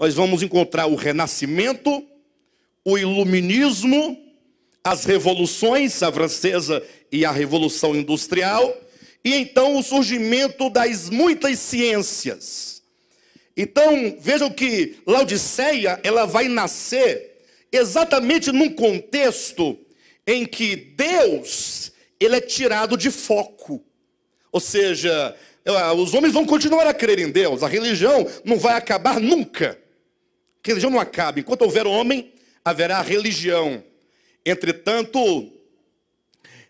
nós vamos encontrar o renascimento, o iluminismo, as revoluções, a francesa e a revolução industrial, e então o surgimento das muitas ciências. Então, vejam que Laodiceia, ela vai nascer exatamente num contexto em que Deus, ele é tirado de foco. Ou seja, eh, os homens vão continuar a crer em Deus, a religião não vai acabar nunca religião não acaba. Enquanto houver homem, haverá religião. Entretanto,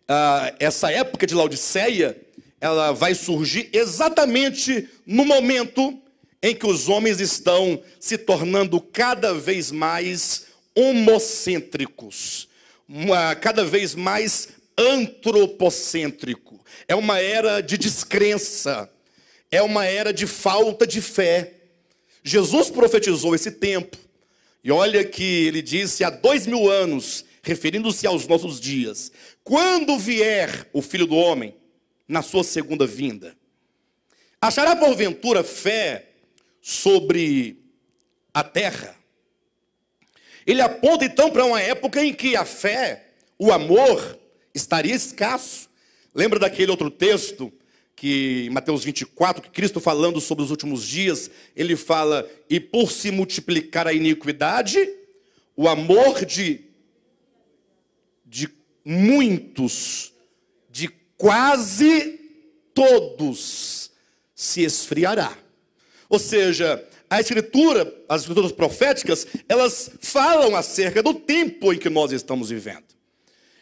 ah, essa época de Laodiceia, ela vai surgir exatamente no momento em que os homens estão se tornando cada vez mais homocêntricos, cada vez mais antropocêntrico. É uma era de descrença, é uma era de falta de fé Jesus profetizou esse tempo, e olha que ele disse há dois mil anos, referindo-se aos nossos dias: quando vier o filho do homem, na sua segunda vinda, achará porventura fé sobre a terra? Ele aponta então para uma época em que a fé, o amor, estaria escasso. Lembra daquele outro texto que em Mateus 24, que Cristo falando sobre os últimos dias, ele fala: "E por se multiplicar a iniquidade, o amor de de muitos, de quase todos se esfriará". Ou seja, a escritura, as escrituras proféticas, elas falam acerca do tempo em que nós estamos vivendo.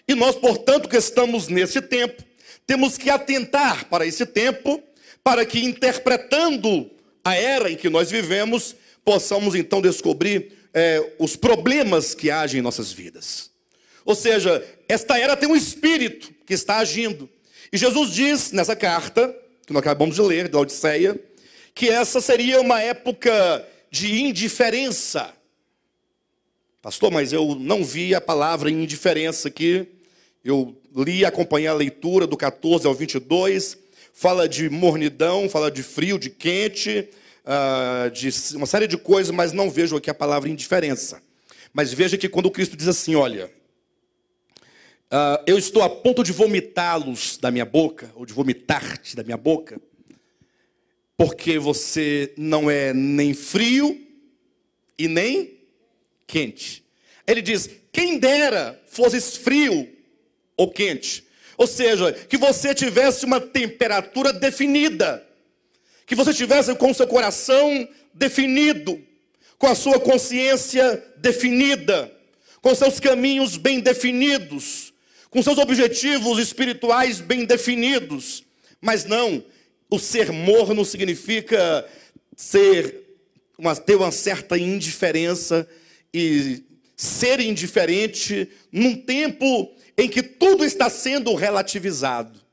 E nós, portanto, que estamos nesse tempo, temos que atentar para esse tempo, para que interpretando a era em que nós vivemos, possamos então descobrir é, os problemas que agem em nossas vidas. Ou seja, esta era tem um espírito que está agindo. E Jesus diz nessa carta, que nós acabamos de ler, da Odisseia, que essa seria uma época de indiferença. Pastor, mas eu não vi a palavra indiferença aqui. Eu li, acompanhei a leitura do 14 ao 22. Fala de mornidão, fala de frio, de quente, ah, de uma série de coisas, mas não vejo aqui a palavra indiferença. Mas veja que quando Cristo diz assim: Olha, ah, eu estou a ponto de vomitá-los da minha boca, ou de vomitar-te da minha boca, porque você não é nem frio e nem quente. Ele diz: Quem dera fosses frio ou quente. Ou seja, que você tivesse uma temperatura definida, que você tivesse com o seu coração definido, com a sua consciência definida, com seus caminhos bem definidos, com seus objetivos espirituais bem definidos. Mas não, o ser morno significa ser uma, ter uma certa indiferença e ser indiferente num tempo em que tudo está sendo relativizado.